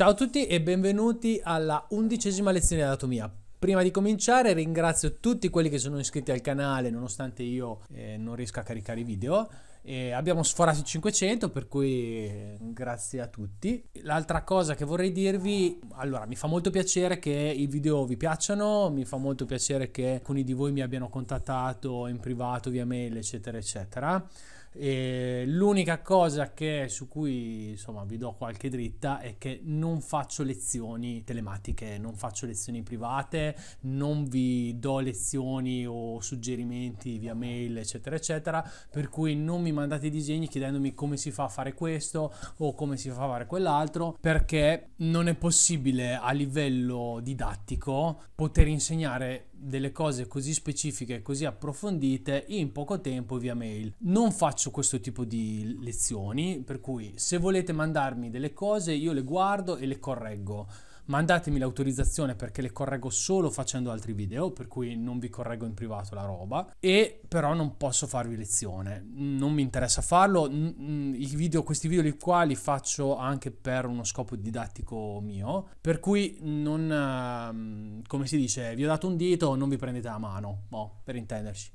Ciao a tutti e benvenuti alla undicesima lezione di anatomia. Prima di cominciare ringrazio tutti quelli che sono iscritti al canale nonostante io eh, non riesca a caricare i video. Eh, abbiamo sforato i 500 per cui grazie a tutti. L'altra cosa che vorrei dirvi, allora mi fa molto piacere che i video vi piacciono, mi fa molto piacere che alcuni di voi mi abbiano contattato in privato via mail eccetera eccetera. E l'unica cosa che, su cui insomma vi do qualche dritta è che non faccio lezioni telematiche, non faccio lezioni private, non vi do lezioni o suggerimenti via mail, eccetera, eccetera. Per cui non mi mandate disegni chiedendomi come si fa a fare questo o come si fa a fare quell'altro, perché non è possibile a livello didattico poter insegnare delle cose così specifiche e così approfondite in poco tempo via mail. Non faccio questo tipo di lezioni, per cui se volete mandarmi delle cose io le guardo e le correggo mandatemi l'autorizzazione perché le correggo solo facendo altri video, per cui non vi correggo in privato la roba, e però non posso farvi lezione, non mi interessa farlo, video, questi video qua li faccio anche per uno scopo didattico mio, per cui non, ehm, come si dice, vi ho dato un dito, non vi prendete la mano, boh, per intenderci.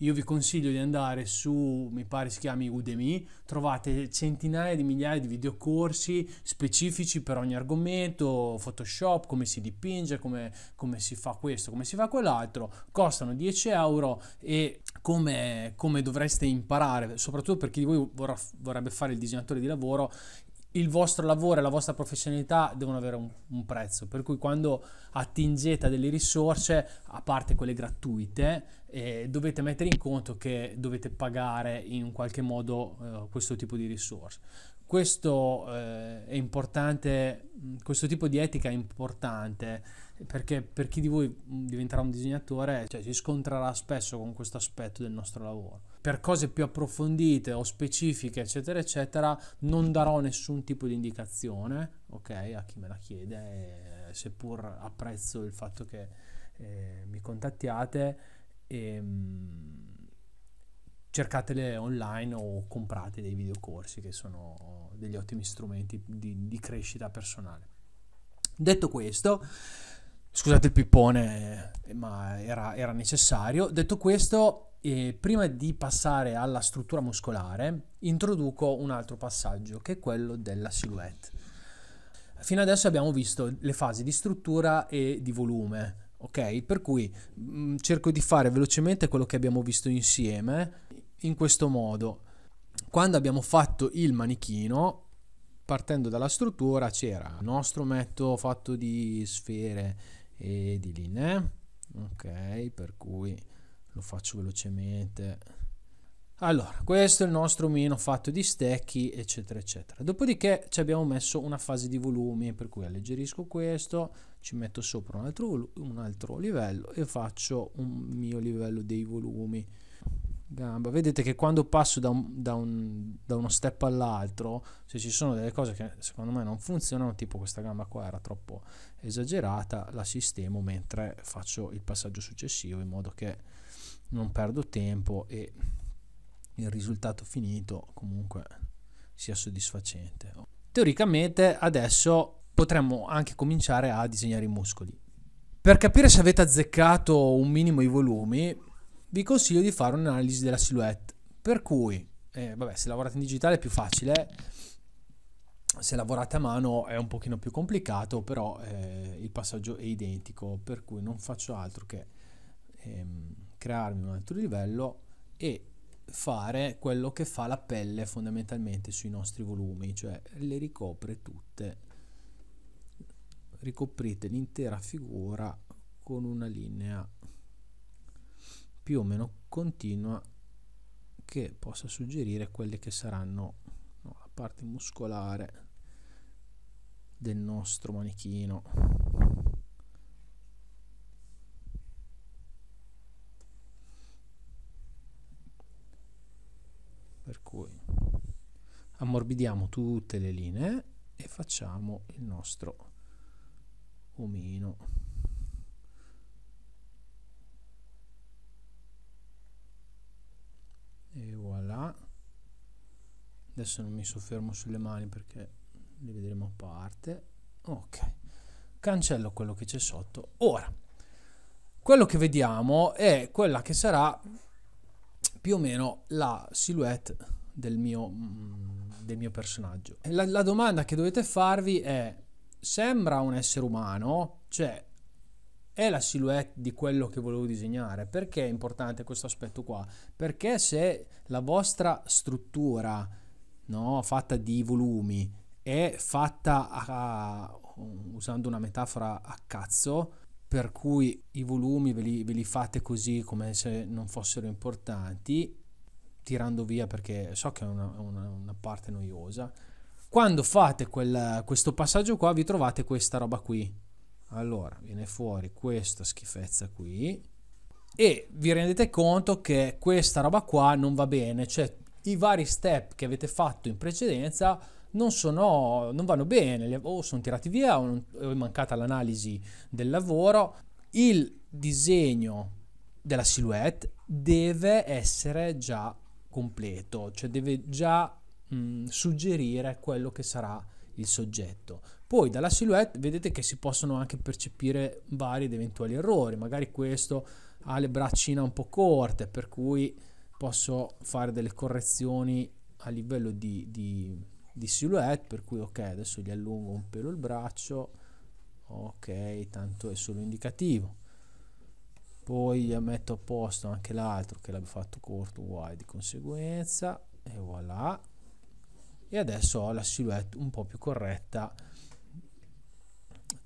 Io vi consiglio di andare su, mi pare si chiami Udemy, trovate centinaia di migliaia di videocorsi specifici per ogni argomento, Photoshop, come si dipinge, come, come si fa questo, come si fa quell'altro, costano 10 euro e come, come dovreste imparare, soprattutto per chi di voi vorrà, vorrebbe fare il disegnatore di lavoro, il vostro lavoro e la vostra professionalità devono avere un, un, prezzo, per cui quando attingete a delle risorse, a parte quelle gratuite, eh, dovete mettere in conto che dovete pagare in qualche modo eh, questo tipo di risorse. Questo eh, è importante, mm, questo tipo di etica è importante perché per chi di voi mm, diventerà un disegnatore cioè, si scontrerà spesso con questo aspetto del nostro lavoro. Per cose più approfondite o specifiche, eccetera, eccetera, non darò nessun tipo di indicazione, ok, a chi me la chiede, eh, seppur apprezzo il fatto che eh, mi contattiate. E, ehm, cercatele online o comprate dei videocorsi che sono degli ottimi strumenti di, di crescita personale. Detto questo, Scusate il pippone, eh, ma era, era necessario. Detto questo, eh, prima di passare alla struttura muscolare, introduco un altro passaggio che è quello della silhouette. Fino adesso abbiamo visto le fasi di struttura e di volume. Ok, per cui mh, mm, cerco di fare velocemente quello che abbiamo visto insieme in questo modo. Quando abbiamo fatto il manichino, partendo dalla struttura, c'era il nostro metto fatto di sfere, e di linee ok per cui lo faccio velocemente allora questo è il nostro meno fatto di stecchi eccetera eccetera dopodiché ci abbiamo messo una fase di volumi per cui alleggerisco questo ci metto sopra un altro, un altro livello e faccio un mio livello dei volumi Gamba. Vedete che quando passo da, un, da, un, da, uno step all'altro, se ci sono delle cose che secondo me non funzionano, tipo questa gamba qua era troppo esagerata, la sistemo mentre faccio il passaggio successivo in modo che non perdo tempo e il risultato finito comunque sia soddisfacente. Teoricamente adesso potremmo anche cominciare a disegnare i muscoli. Per capire se avete azzeccato un minimo i volumi, vi consiglio di fare un'analisi della silhouette. Per cui, eh, vabbè, se lavorate in digitale è più facile, se lavorate a mano è un pochino più complicato, però eh, il passaggio è identico, per cui non faccio altro che ehm, crearmi un altro livello e fare quello che fa la pelle fondamentalmente sui nostri volumi, cioè le ricopre tutte, ricoprite l'intera figura con una linea più o meno continua che possa suggerire quelle che saranno no, la parte muscolare del nostro manichino. Per cui ammorbidiamo tutte le linee e facciamo il nostro omino. e voilà adesso non mi soffermo sulle mani perché le vedremo a parte ok cancello quello che c'è sotto ora quello che vediamo è quella che sarà più o meno la silhouette del mio, mm, del mio personaggio la, la domanda che dovete farvi è sembra un essere umano cioè è la silhouette di quello che volevo disegnare. Perché è importante questo aspetto qua? Perché se la vostra struttura, no, fatta di volumi, è fatta a, usando una metafora a cazzo, per cui i volumi ve li, ve li fate così come se non fossero importanti, tirando via perché so che è una, una, una parte noiosa. Quando fate quel, questo passaggio qua vi trovate questa roba qui, allora viene fuori questa schifezza qui e vi rendete conto che questa roba qua non va bene cioè i vari step che avete fatto in precedenza non, sono, non vanno bene o sono tirati via o, è mancata l'analisi del lavoro il disegno della silhouette deve essere già completo cioè deve già mh, suggerire quello che sarà il soggetto. Poi dalla silhouette vedete che si possono anche percepire vari ed eventuali errori, magari questo ha le braccine un po' corte, per cui posso fare delle correzioni a livello di, di, di silhouette, per cui ok, adesso gli allungo un pelo il braccio, ok, tanto è solo indicativo poi metto a posto anche l'altro che l'abbiamo fatto corto uguale di conseguenza e voilà e adesso ho la silhouette un po' più corretta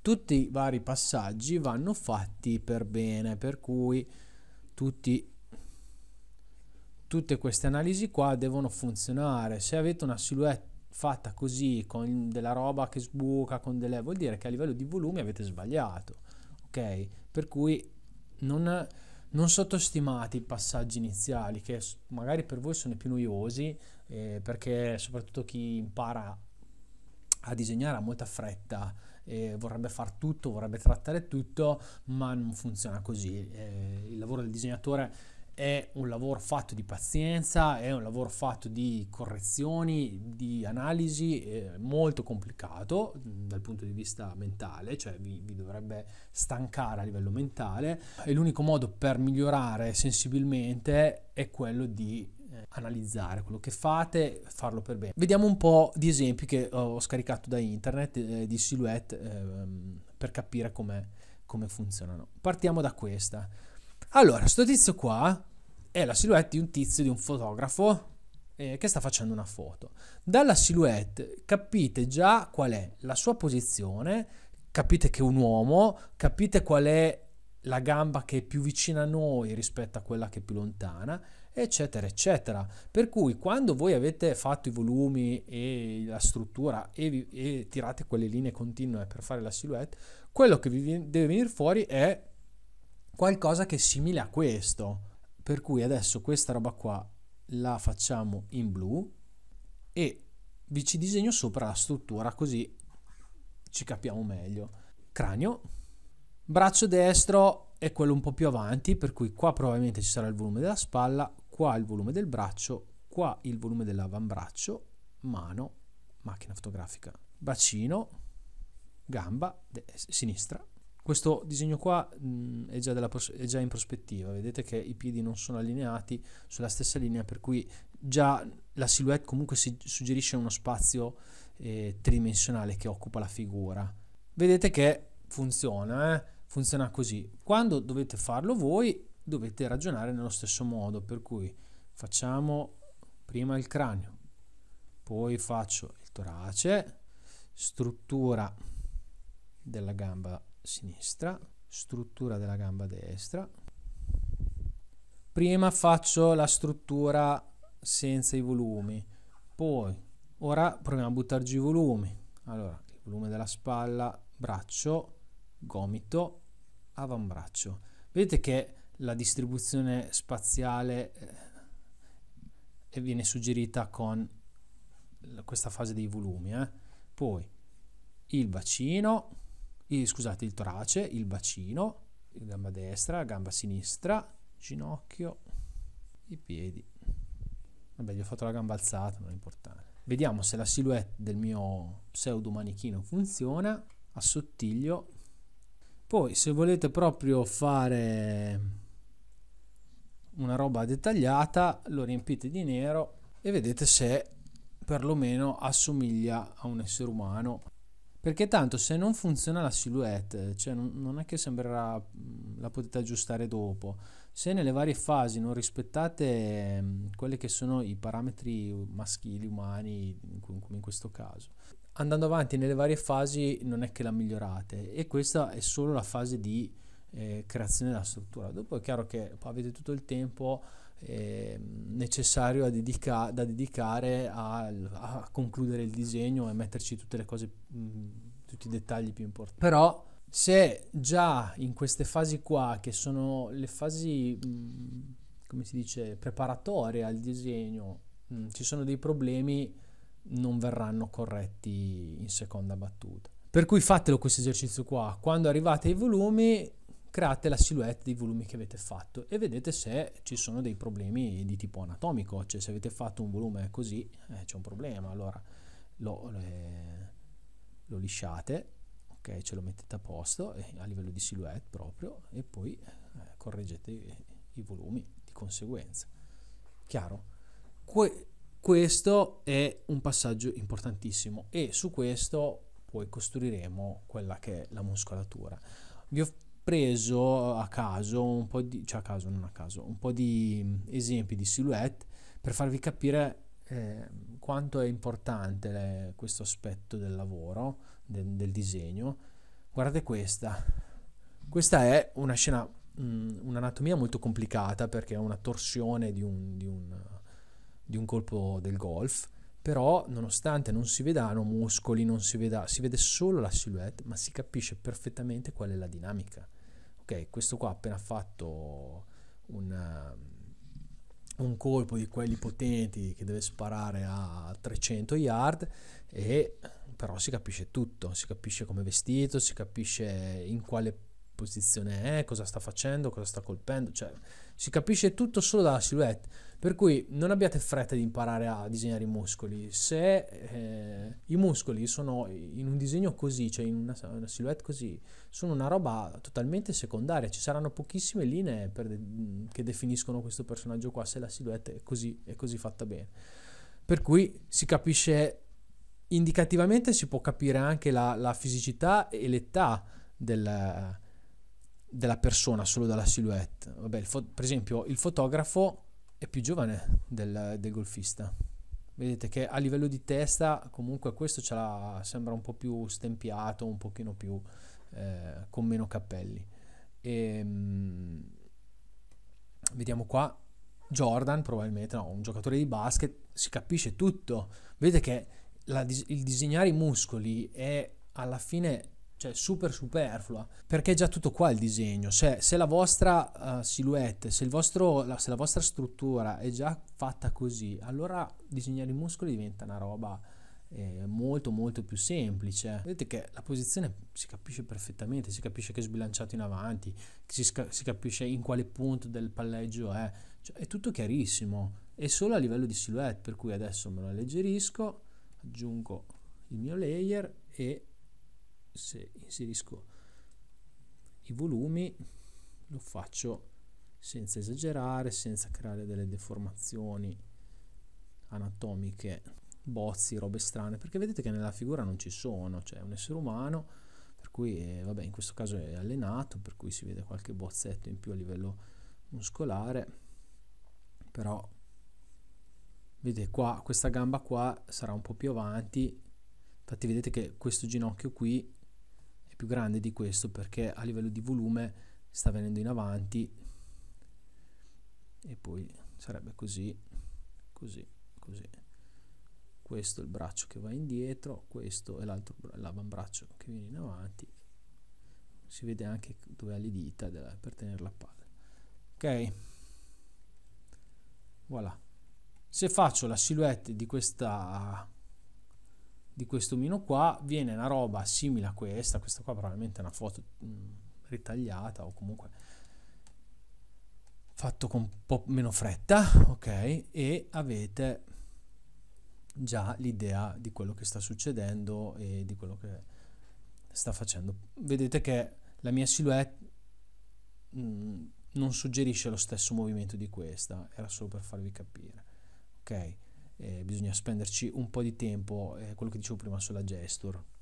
tutti i vari passaggi vanno fatti per bene per cui tutti, tutte queste analisi qua devono funzionare se avete una silhouette fatta così con della roba che sbuca con delle vuol dire che a livello di volume avete sbagliato ok per cui non non sottostimate i passaggi iniziali che magari per voi sono i più noiosi eh, perché soprattutto chi impara a disegnare ha molta fretta e vorrebbe far tutto, vorrebbe trattare tutto, ma non funziona così. Eh, il lavoro del disegnatore è un lavoro fatto di pazienza, è un lavoro fatto di correzioni, di analisi, molto complicato dal punto di vista mentale, cioè vi, vi, dovrebbe stancare a livello mentale e l'unico modo per migliorare sensibilmente è quello di eh, analizzare quello che fate, farlo per bene. Vediamo un po' di esempi che ho scaricato da internet eh, di silhouette eh, per capire come funzionano. Partiamo da questa. Allora, sto tizio qua è la silhouette di un tizio, di un fotografo eh, che sta facendo una foto. Dalla silhouette capite già qual è la sua posizione, capite che è un uomo, capite qual è la gamba che è più vicina a noi rispetto a quella che è più lontana, eccetera, eccetera. Per cui quando voi avete fatto i volumi e la struttura e, vi, e tirate quelle linee continue per fare la silhouette, quello che vi deve venire fuori è qualcosa che è simile a questo per cui adesso questa roba qua la facciamo in blu e vi ci disegno sopra la struttura così ci capiamo meglio cranio braccio destro è quello un po' più avanti per cui qua probabilmente ci sarà il volume della spalla qua il volume del braccio qua il volume dell'avambraccio mano macchina fotografica bacino gamba sinistra questo disegno qua mh, è, già pros- è, già in prospettiva, vedete che i piedi non sono allineati sulla stessa linea, per cui già la silhouette comunque si suggerisce uno spazio eh, tridimensionale che occupa la figura. Vedete che funziona, eh? funziona così. Quando dovete farlo voi dovete ragionare nello stesso modo, per cui facciamo prima il cranio, poi faccio il torace, struttura della gamba sinistra, struttura della gamba destra. Prima faccio la struttura senza i volumi, poi ora proviamo a buttare giù i volumi. Allora, il volume della spalla, braccio, gomito, avambraccio. Vedete che la distribuzione spaziale eh, viene suggerita con questa fase dei volumi. Eh? Poi il bacino, il, scusate, il torace, il bacino, la gamba destra, la gamba sinistra, ginocchio, i piedi. Vabbè, gli ho fatto la gamba alzata, non è importante. Vediamo se la silhouette del mio pseudo manichino funziona. Assottiglio. Poi, se volete proprio fare una roba dettagliata, lo riempite di nero e vedete se perlomeno assomiglia a un essere umano perché tanto se non funziona la silhouette, cioè non, non è che sembrerà la potete aggiustare dopo, se nelle varie fasi non rispettate quelli che sono i parametri maschili, umani, come in questo caso, andando avanti nelle varie fasi non è che la migliorate e questa è solo la fase di eh, creazione della struttura. Dopo è chiaro che avete tutto il tempo eh, necessario da, dedica- da dedicare a, a, concludere il disegno e metterci tutte le cose, mh, mm, tutti i dettagli più importanti. Però se già in queste fasi qua, che sono le fasi, mh, mm, come si dice, preparatorie al disegno, mh, mm, ci sono dei problemi, non verranno corretti in seconda battuta. Per cui fatelo questo esercizio qua, quando arrivate ai volumi create la silhouette dei volumi che avete fatto e vedete se ci sono dei problemi di tipo anatomico, cioè se avete fatto un volume così eh, c'è un problema, allora lo, eh, lo lisciate, ok, ce lo mettete a posto eh, a livello di silhouette proprio e poi eh, correggete i, i, volumi di conseguenza. Chiaro? Que- questo è un passaggio importantissimo e su questo poi costruiremo quella che è la muscolatura. Vi ho preso a caso un po' di, cioè a caso, non a caso, un po' di mm, esempi di silhouette per farvi capire eh, quanto è importante le, questo aspetto del lavoro, de, del disegno. Guardate questa, questa è una scena, mh, mm, un'anatomia molto complicata perché è una torsione di un, di un, di un colpo del golf però nonostante non si vedano muscoli, non si, veda, si vede solo la silhouette, ma si capisce perfettamente qual è la dinamica ok, questo qua ha appena fatto un, um, un, colpo di quelli potenti che deve sparare a 300 yard e però si capisce tutto, si capisce come è vestito, si capisce in quale posizione è, cosa sta facendo, cosa sta colpendo, cioè si capisce tutto solo dalla silhouette. Per cui non abbiate fretta di imparare a disegnare i muscoli. Se eh, i muscoli sono in un disegno così, cioè in una, una, silhouette così, sono una roba totalmente secondaria. Ci saranno pochissime linee de- che definiscono questo personaggio qua se la silhouette è così, è così fatta bene. Per cui si capisce indicativamente, si può capire anche la, la fisicità e l'età del della persona solo dalla silhouette. Vabbè, fo- per esempio, il fotografo è più giovane del, del, golfista. Vedete che a livello di testa, comunque, questo ce l'ha, sembra un po' più stempiato, un pochino più eh, con meno capelli. E, ehm, vediamo qua. Jordan, probabilmente, no, un giocatore di basket, si capisce tutto. Vedete che la, il disegnare i muscoli è alla fine cioè super superflua, perché è già tutto qua il disegno, cioè se la vostra uh, silhouette, se, vostro, la, se, la, vostra struttura è già fatta così, allora disegnare i muscoli diventa una roba eh, molto molto più semplice. Vedete che la posizione si capisce perfettamente, si capisce che è sbilanciato in avanti, si, si capisce in quale punto del palleggio è, cioè, è tutto chiarissimo, è solo a livello di silhouette, per cui adesso me lo alleggerisco, aggiungo il mio layer e se inserisco i volumi lo faccio senza esagerare, senza creare delle deformazioni anatomiche, bozzi, robe strane, perché vedete che nella figura non ci sono, cioè è un essere umano, per cui eh, vabbè, in questo caso è allenato, per cui si vede qualche bozzetto in più a livello muscolare, però vedete qua questa gamba qua sarà un po' più avanti, infatti vedete che questo ginocchio qui più grande di questo perché a livello di volume sta venendo in avanti e poi sarebbe così, così, così. Questo è il braccio che va indietro, questo è l'altro l'avambraccio che viene in avanti. Si vede anche dove ha le dita della, per tenere la palla. Ok? Voilà. Se faccio la silhouette di questa di questo omino qua viene una roba simile a questa, questa qua probabilmente è una foto mm, ritagliata o comunque fatto con un po' meno fretta, ok? E avete già l'idea di quello che sta succedendo e di quello che sta facendo. Vedete che la mia silhouette mh, mm, non suggerisce lo stesso movimento di questa, era solo per farvi capire, ok? eh, bisogna spenderci un po' di tempo, eh, quello che dicevo prima sulla gesture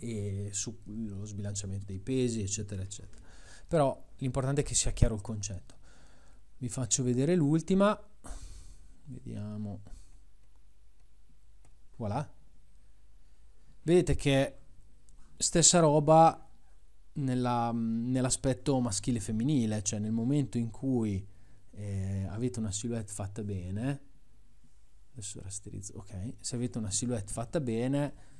e sullo sbilanciamento dei pesi, eccetera, eccetera. Però l'importante è che sia chiaro il concetto. Vi faccio vedere l'ultima, vediamo, voilà. Vedete che stessa roba nella, nell'aspetto maschile e femminile, cioè nel momento in cui eh, avete una silhouette fatta bene, adesso rasterizzo, ok, se avete una silhouette fatta bene,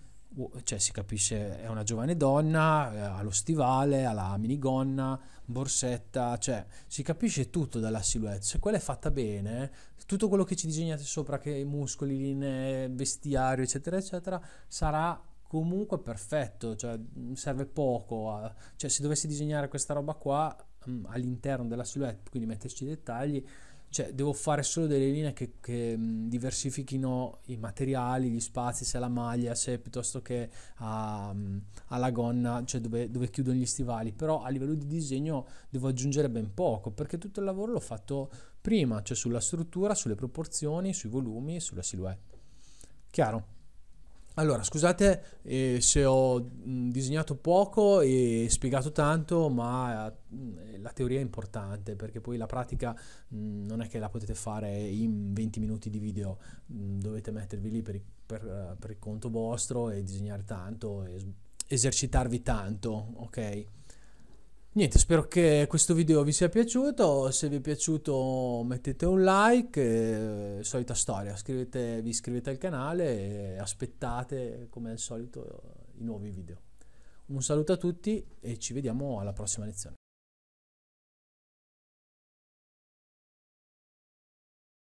cioè si capisce è una giovane donna, eh, ha lo stivale, ha la minigonna, borsetta, cioè si capisce tutto dalla silhouette, se quella è fatta bene, tutto quello che ci disegnate sopra, che muscoli, linee, vestiario, eccetera, eccetera, sarà comunque perfetto, cioè mm, serve poco, a, cioè se dovessi disegnare questa roba qua mm, all'interno della silhouette, quindi metterci i dettagli, cioè devo fare solo delle linee che, che diversifichino i materiali, gli spazi, se la maglia, se piuttosto che alla gonna, cioè dove, dove chiudono gli stivali, però a livello di disegno devo aggiungere ben poco, perché tutto il lavoro l'ho fatto prima, cioè sulla struttura, sulle proporzioni, sui volumi, e sulla silhouette. Chiaro? Allora, scusate eh, se ho disegnato poco e spiegato tanto, ma eh, la teoria è importante perché poi la pratica mh, non è che la potete fare in 20 minuti di video, dovete mettervi lì per, per, per, il conto vostro e disegnare tanto e esercitarvi tanto, ok? Niente, spero che questo video vi sia piaciuto, se vi è piaciuto mettete un like, eh, solita storia, scrivete, vi iscrivete al canale e aspettate come al solito i nuovi video. Un saluto a tutti e ci vediamo alla prossima lezione.